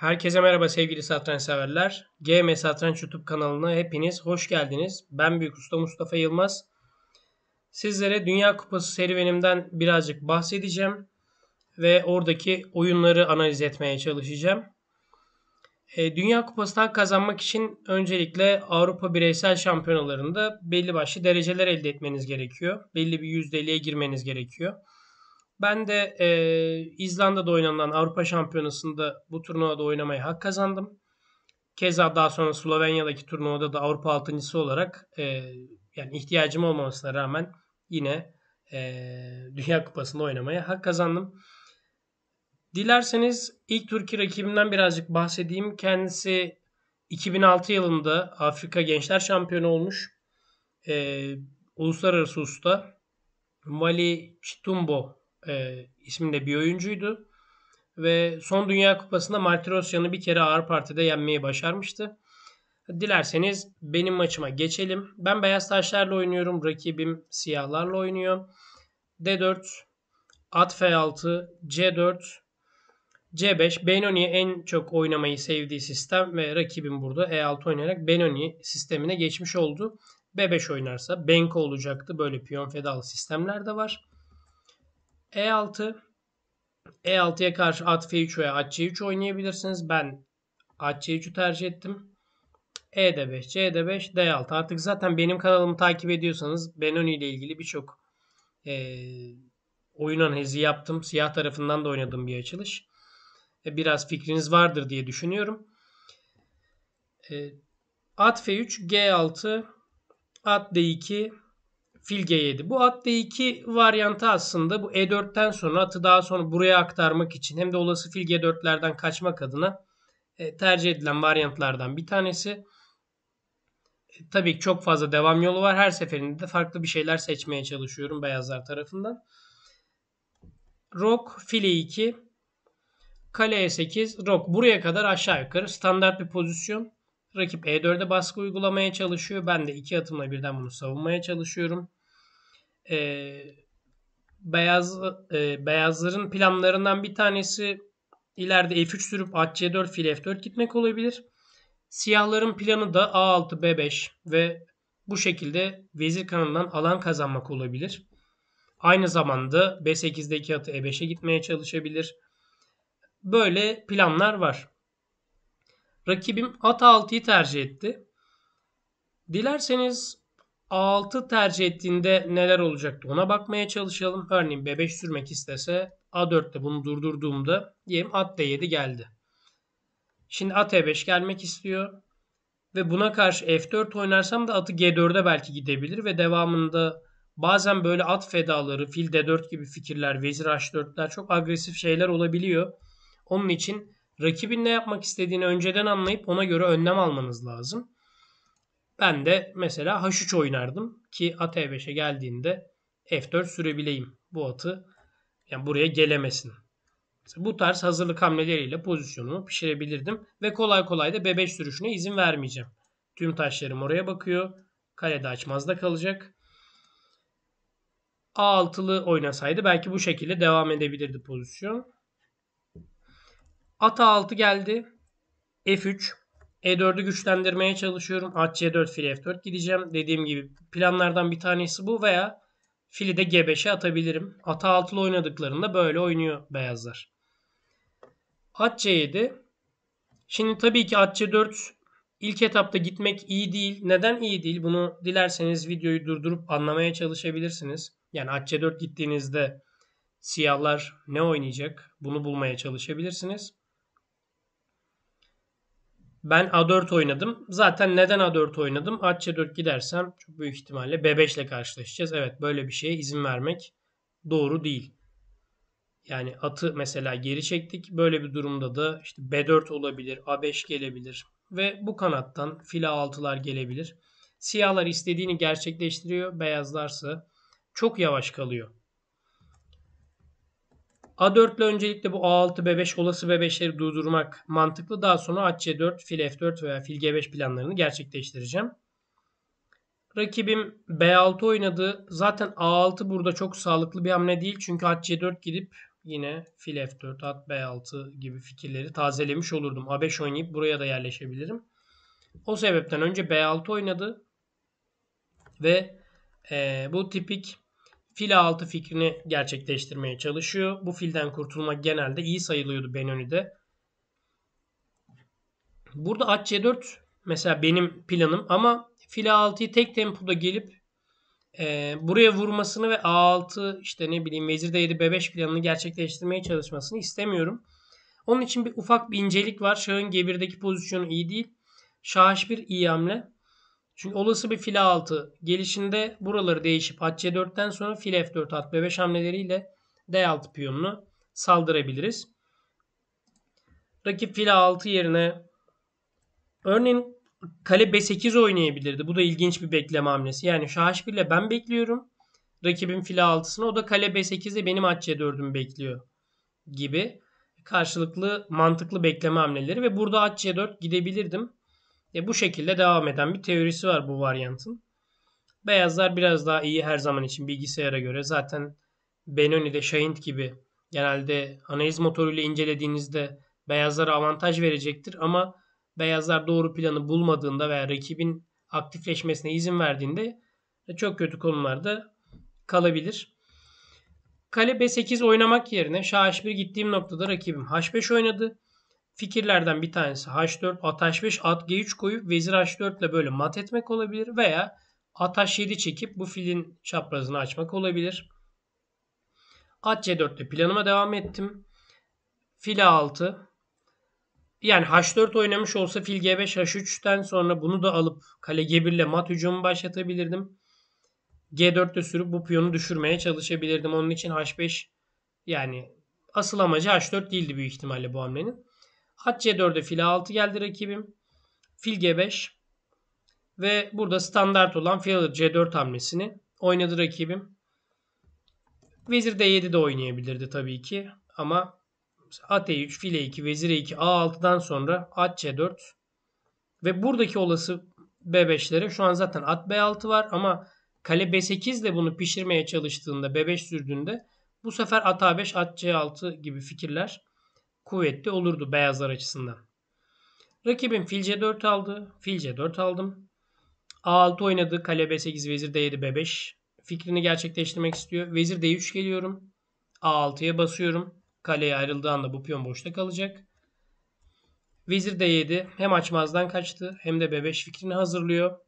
Herkese merhaba sevgili satranç severler. GM Satranç YouTube kanalına hepiniz hoş geldiniz. Ben Büyük Usta Mustafa Yılmaz. Sizlere Dünya Kupası serüvenimden birazcık bahsedeceğim ve oradaki oyunları analiz etmeye çalışacağım. E, Dünya Kupasını kazanmak için öncelikle Avrupa Bireysel Şampiyonalarında belli başlı dereceler elde etmeniz gerekiyor. Belli bir yüzdeliğe girmeniz gerekiyor. Ben de e, İzlanda'da oynanılan Avrupa Şampiyonası'nda bu turnuvada oynamaya hak kazandım. Keza daha sonra Slovenya'daki turnuvada da Avrupa altıncısı olarak e, yani ihtiyacım olmamasına rağmen yine e, Dünya Kupası'nda oynamaya hak kazandım. Dilerseniz ilk Türkiye rakibimden birazcık bahsedeyim. Kendisi 2006 yılında Afrika Gençler Şampiyonu olmuş. E, uluslararası usta Mali Chitumbo e, isminde bir oyuncuydu. Ve son Dünya Kupası'nda Martirosyan'ı bir kere ağır partide yenmeyi başarmıştı. Dilerseniz benim maçıma geçelim. Ben beyaz taşlarla oynuyorum. Rakibim siyahlarla oynuyor. D4, at F6, C4, C5. Benoni en çok oynamayı sevdiği sistem ve rakibim burada E6 oynayarak Benoni sistemine geçmiş oldu. B5 oynarsa Benko olacaktı. Böyle piyon fedalı sistemler de var. E6. E6'ya karşı at F3 veya at C3 oynayabilirsiniz. Ben at C3'ü tercih ettim. E5, C5, D6. Artık zaten benim kanalımı takip ediyorsanız Benoni ile ilgili birçok e, oyun analizi yaptım. Siyah tarafından da oynadığım bir açılış. E, biraz fikriniz vardır diye düşünüyorum. E, at F3, G6, at D2, fil g7. Bu at d2 varyantı aslında bu e4'ten sonra atı daha sonra buraya aktarmak için hem de olası fil g4'lerden kaçmak adına e, tercih edilen varyantlardan bir tanesi. E, tabii ki çok fazla devam yolu var. Her seferinde de farklı bir şeyler seçmeye çalışıyorum beyazlar tarafından. Rok fil e2 kale e8 rok buraya kadar aşağı yukarı standart bir pozisyon. Rakip E4'e baskı uygulamaya çalışıyor. Ben de iki atımla birden bunu savunmaya çalışıyorum e, beyaz e, beyazların planlarından bir tanesi ileride F3 sürüp H4 fil F4 gitmek olabilir. Siyahların planı da A6 B5 ve bu şekilde vezir kanalından alan kazanmak olabilir. Aynı zamanda B8'deki atı E5'e gitmeye çalışabilir. Böyle planlar var. Rakibim at A6'yı tercih etti. Dilerseniz A6 tercih ettiğinde neler olacaktı ona bakmaya çalışalım. Örneğin B5 sürmek istese A4'te bunu durdurduğumda diyelim at D7 geldi. Şimdi at E5 gelmek istiyor. Ve buna karşı F4 oynarsam da atı G4'e belki gidebilir ve devamında bazen böyle at fedaları, fil D4 gibi fikirler, vezir H4'ler çok agresif şeyler olabiliyor. Onun için rakibin ne yapmak istediğini önceden anlayıp ona göre önlem almanız lazım. Ben de mesela H3 oynardım ki at E5'e geldiğinde F4 sürebileyim. Bu atı yani buraya gelemesin. Bu tarz hazırlık hamleleriyle pozisyonumu pişirebilirdim ve kolay kolay da B5 sürüşüne izin vermeyeceğim. Tüm taşlarım oraya bakıyor. Kalede açmazda kalacak. A6'lı oynasaydı belki bu şekilde devam edebilirdi pozisyon. At A6 geldi. F3 e4'ü güçlendirmeye çalışıyorum. At C4 fil F4 gideceğim. Dediğim gibi planlardan bir tanesi bu veya fili de G5'e atabilirim. Ata altılı oynadıklarında böyle oynuyor beyazlar. At C7. Şimdi tabii ki at C4 ilk etapta gitmek iyi değil. Neden iyi değil? Bunu dilerseniz videoyu durdurup anlamaya çalışabilirsiniz. Yani at C4 gittiğinizde siyahlar ne oynayacak? Bunu bulmaya çalışabilirsiniz. Ben A4 oynadım. Zaten neden A4 oynadım? A 4 gidersem çok büyük ihtimalle B5 ile karşılaşacağız. Evet böyle bir şeye izin vermek doğru değil. Yani atı mesela geri çektik. Böyle bir durumda da işte B4 olabilir, A5 gelebilir ve bu kanattan fil A6'lar gelebilir. Siyahlar istediğini gerçekleştiriyor, beyazlarsa çok yavaş kalıyor. A4 ile öncelikle bu A6, B5 olası B5'leri durdurmak mantıklı. Daha sonra HC4, fil F4 veya fil G5 planlarını gerçekleştireceğim. Rakibim B6 oynadı. Zaten A6 burada çok sağlıklı bir hamle değil. Çünkü HC4 gidip yine fil F4, at B6 gibi fikirleri tazelemiş olurdum. A5 oynayıp buraya da yerleşebilirim. O sebepten önce B6 oynadı. Ve e, bu tipik fil altı fikrini gerçekleştirmeye çalışıyor. Bu filden kurtulmak genelde iyi sayılıyordu Benoni'de. Burada at C4 mesela benim planım ama fil altıyı 6yı tek tempoda gelip e, buraya vurmasını ve A6 işte ne bileyim vezir D7 B5 planını gerçekleştirmeye çalışmasını istemiyorum. Onun için bir ufak bir incelik var. Şahın G1'deki pozisyonu iyi değil. Şah H1 iyi hamle. Çünkü olası bir file 6 gelişinde buraları değişip at c4'ten sonra fil f4 at b5 hamleleriyle d6 piyonunu saldırabiliriz. Rakip file 6 yerine örneğin kale b8 oynayabilirdi. Bu da ilginç bir bekleme hamlesi. Yani şah h1 ile ben bekliyorum. Rakibin file 6'sını o da kale b8 ile benim at c4'ümü bekliyor gibi karşılıklı mantıklı bekleme hamleleri ve burada at c4 gidebilirdim. E bu şekilde devam eden bir teorisi var bu varyantın. Beyazlar biraz daha iyi her zaman için bilgisayara göre. Zaten Benoni de Şahint gibi genelde analiz motoruyla incelediğinizde beyazlara avantaj verecektir ama beyazlar doğru planı bulmadığında veya rakibin aktifleşmesine izin verdiğinde e, çok kötü konularda kalabilir. Kale B8 oynamak yerine Şah H1 gittiğim noktada rakibim H5 oynadı. Fikirlerden bir tanesi h4, at h5, at g3 koyup vezir h4 ile böyle mat etmek olabilir veya at h7 çekip bu filin çaprazını açmak olabilir. At c4 ile planıma devam ettim. Fil a6. Yani h4 oynamış olsa fil g5 h3'ten sonra bunu da alıp kale g1 ile mat hücumu başlatabilirdim. G4'te sürüp bu piyonu düşürmeye çalışabilirdim. Onun için h5 yani asıl amacı h4 değildi büyük ihtimalle bu hamlenin. At C4'e fil A6 geldi rakibim. Fil G5 ve burada standart olan fil C4 hamlesini oynadı rakibim. Vezir D7 de oynayabilirdi tabii ki ama at E3, fil E2, vezir E2, A6'dan sonra at C4 ve buradaki olası B5'lere şu an zaten at B6 var ama kale B8 ile bunu pişirmeye çalıştığında B5 sürdüğünde bu sefer at A5, at C6 gibi fikirler kuvvetli olurdu beyazlar açısından. Rakibim fil c4 aldı. Fil c4 aldım. A6 oynadı. Kale b8, vezir d7, b5. Fikrini gerçekleştirmek istiyor. Vezir d3 geliyorum. A6'ya basıyorum. Kaleye ayrıldığı anda bu piyon boşta kalacak. Vezir d7 hem açmazdan kaçtı hem de b5 fikrini hazırlıyor.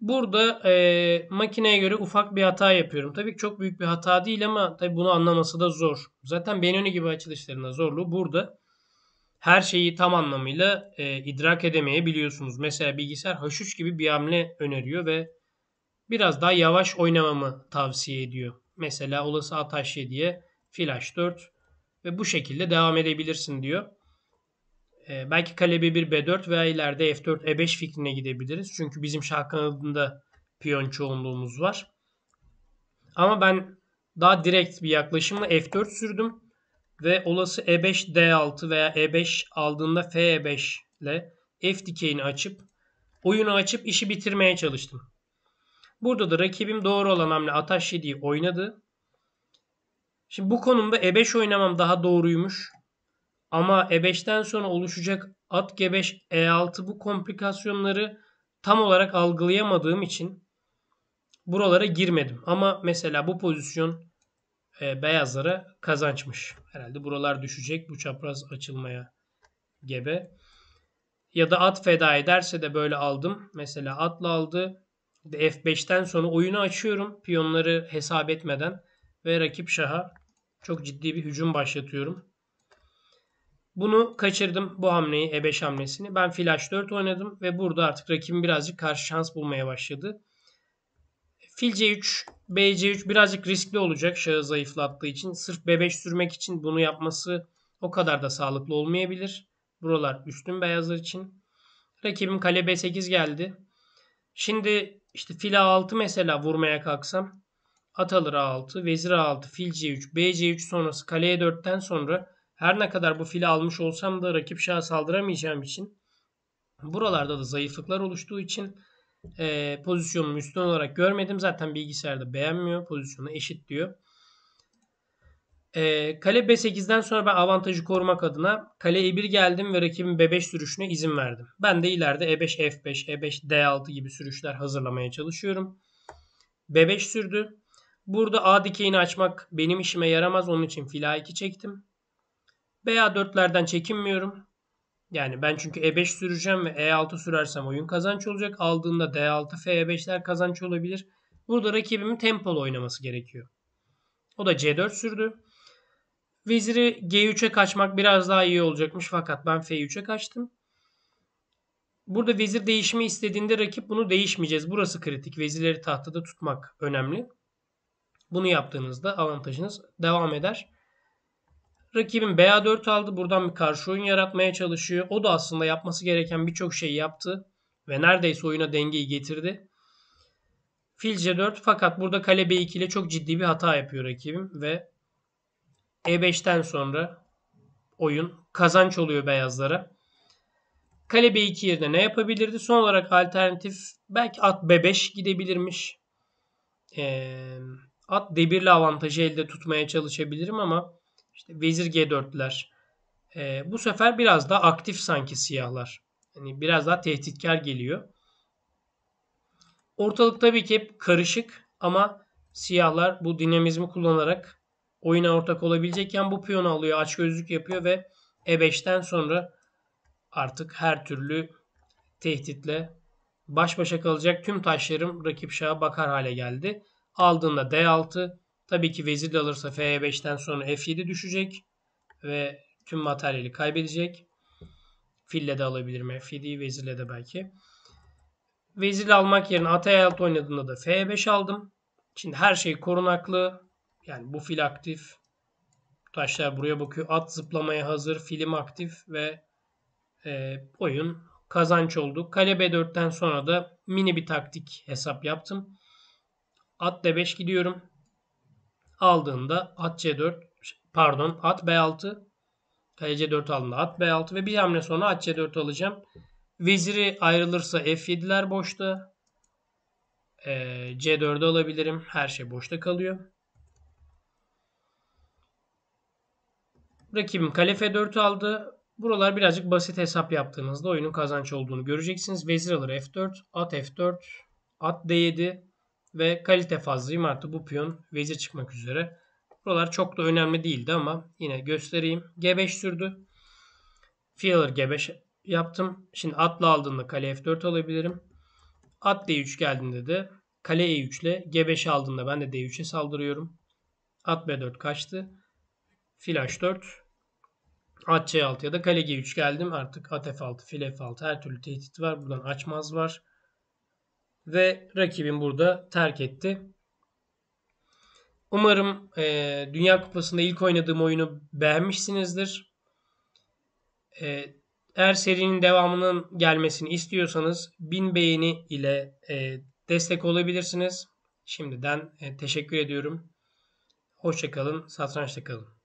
Burada e, makineye göre ufak bir hata yapıyorum. Tabii ki çok büyük bir hata değil ama tabii bunu anlaması da zor. Zaten Benoni gibi açılışlarında zorluğu burada. Her şeyi tam anlamıyla e, idrak edemeyebiliyorsunuz. Mesela bilgisayar h gibi bir hamle öneriyor ve biraz daha yavaş oynamamı tavsiye ediyor. Mesela olası ataş 7'ye flash 4 ve bu şekilde devam edebilirsin diyor. E, belki kale B1, B4 veya ileride F4, E5 fikrine gidebiliriz. Çünkü bizim şah kanadında piyon çoğunluğumuz var. Ama ben daha direkt bir yaklaşımla F4 sürdüm. Ve olası E5, D6 veya E5 aldığında F5 ile F dikeyini açıp oyunu açıp işi bitirmeye çalıştım. Burada da rakibim doğru olan hamle ataş 7'yi oynadı. Şimdi bu konumda E5 oynamam daha doğruymuş. Ama E5'ten sonra oluşacak at G5, E6 bu komplikasyonları tam olarak algılayamadığım için buralara girmedim. Ama mesela bu pozisyon e, beyazlara kazançmış. Herhalde buralar düşecek bu çapraz açılmaya gebe. Ya da at feda ederse de böyle aldım. Mesela atla aldı. F5'ten sonra oyunu açıyorum. Piyonları hesap etmeden ve rakip şaha çok ciddi bir hücum başlatıyorum. Bunu kaçırdım bu hamleyi E5 hamlesini. Ben flash 4 oynadım ve burada artık rakibim birazcık karşı şans bulmaya başladı. Fil C3, BC3 birazcık riskli olacak şahı zayıflattığı için. Sırf B5 sürmek için bunu yapması o kadar da sağlıklı olmayabilir. Buralar üstün beyazlar için. Rakibim kale B8 geldi. Şimdi işte fil A6 mesela vurmaya kalksam. At alır A6, vezir A6, fil C3, BC3 sonrası kale E4'ten sonra her ne kadar bu fili almış olsam da rakip şaha saldıramayacağım için buralarda da zayıflıklar oluştuğu için e, pozisyonumu üstün olarak görmedim. Zaten bilgisayarda beğenmiyor. Pozisyonu eşit diyor. E, kale B8'den sonra ben avantajı korumak adına kale E1 geldim ve rakibin B5 sürüşüne izin verdim. Ben de ileride E5 F5, E5 D6 gibi sürüşler hazırlamaya çalışıyorum. B5 sürdü. Burada A dikeyini açmak benim işime yaramaz. Onun için fila 2 çektim. BA4'lerden çekinmiyorum. Yani ben çünkü E5 süreceğim ve E6 sürersem oyun kazanç olacak. Aldığında D6, F5'ler kazanç olabilir. Burada rakibimin tempolu oynaması gerekiyor. O da C4 sürdü. Veziri G3'e kaçmak biraz daha iyi olacakmış fakat ben F3'e kaçtım. Burada vezir değişimi istediğinde rakip bunu değişmeyeceğiz. Burası kritik. Vezirleri tahtada tutmak önemli. Bunu yaptığınızda avantajınız devam eder. Rakibin BA4 aldı. Buradan bir karşı oyun yaratmaya çalışıyor. O da aslında yapması gereken birçok şeyi yaptı. Ve neredeyse oyuna dengeyi getirdi. Fil C4 fakat burada kale B2 ile çok ciddi bir hata yapıyor rakibim. Ve E5'ten sonra oyun kazanç oluyor beyazlara. Kale B2 yerine ne yapabilirdi? Son olarak alternatif belki at B5 gidebilirmiş. Ee, at D1'le avantajı elde tutmaya çalışabilirim ama işte vezir G4'ler. E, ee, bu sefer biraz daha aktif sanki siyahlar. Hani biraz daha tehditkar geliyor. Ortalık tabii ki hep karışık ama siyahlar bu dinamizmi kullanarak oyuna ortak olabilecekken bu piyonu alıyor. Aç gözlük yapıyor ve E5'ten sonra artık her türlü tehditle baş başa kalacak tüm taşlarım rakip şaha bakar hale geldi. Aldığında D6, Tabii ki vezir de alırsa F5'ten sonra F7 düşecek ve tüm materyali kaybedecek. Fille de alabilir mi? F7'yi, vezirle de belki. Vezirle almak yerine ataya alt oynadığında da F5 aldım. Şimdi her şey korunaklı. Yani bu fil aktif. Taşlar buraya bakıyor. At zıplamaya hazır. Filim aktif ve e, oyun kazanç oldu. Kale B4'ten sonra da mini bir taktik hesap yaptım. At D5 gidiyorum aldığında at C4 pardon at B6 kale C4 aldığında at B6 ve bir hamle sonra at C4 alacağım. Veziri ayrılırsa F7'ler boşta. E, ee, C4'ü alabilirim. Her şey boşta kalıyor. Rakibim kale f 4 aldı. Buralar birazcık basit hesap yaptığınızda oyunun kazanç olduğunu göreceksiniz. Vezir alır F4, at F4, at D7, ve kalite fazlayım artı bu piyon vezir çıkmak üzere. Buralar çok da önemli değildi ama yine göstereyim. G5 sürdü. Feeler G5 yaptım. Şimdi atla aldığında kale F4 alabilirim. At D3 geldiğinde de kale E3 ile G5 aldığında ben de D3'e saldırıyorum. At B4 kaçtı. Fil H4. At C6 ya da kale G3 geldim. Artık at F6, fil F6 her türlü tehdit var. Buradan açmaz var ve rakibim burada terk etti. Umarım e, Dünya Kupası'nda ilk oynadığım oyunu beğenmişsinizdir. E, eğer serinin devamının gelmesini istiyorsanız bin beğeni ile e, destek olabilirsiniz. Şimdiden e, teşekkür ediyorum. Hoşçakalın, satrançta kalın.